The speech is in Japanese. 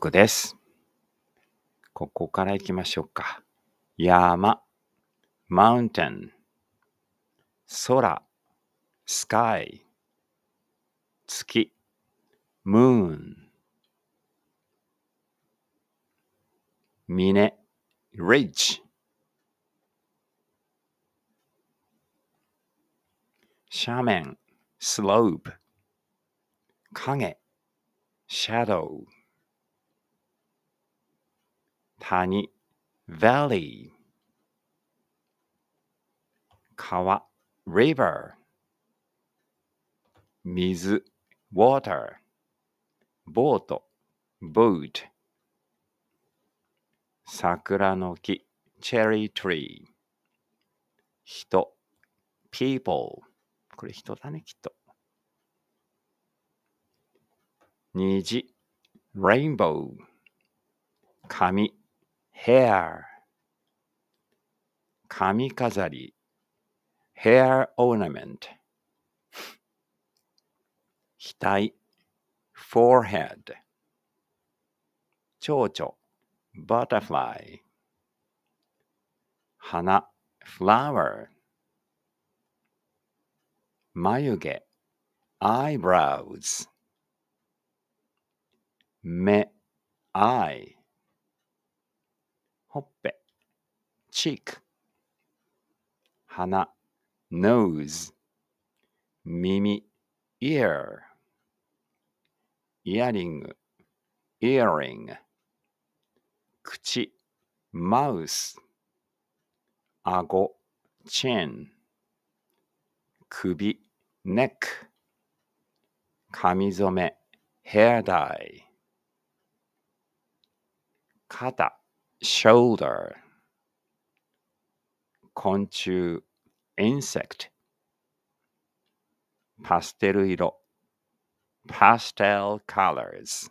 クです。ここから行きましょうか。山、mountain。空、sky。月、moon。峰、ridge。斜面、slope。影、shadow。谷 valley 川 river 水 water ボート boat 桜の木 cherry tree 人 people これ人だねきっと虹 rainbow 紙 hair 髪飾り hair ornament 額 forehead 蝶々 butterfly 花 flower 眉毛 eyebrows 目 eye ほチーク、鼻、ノーズ、耳、イヤー、イヤリング、イヤリング、口、マウス、顎、チェーン、首、ネック、髪染め、ヘアダイ、肩、shoulder, conchu, insect, pastel iro, pastel colors.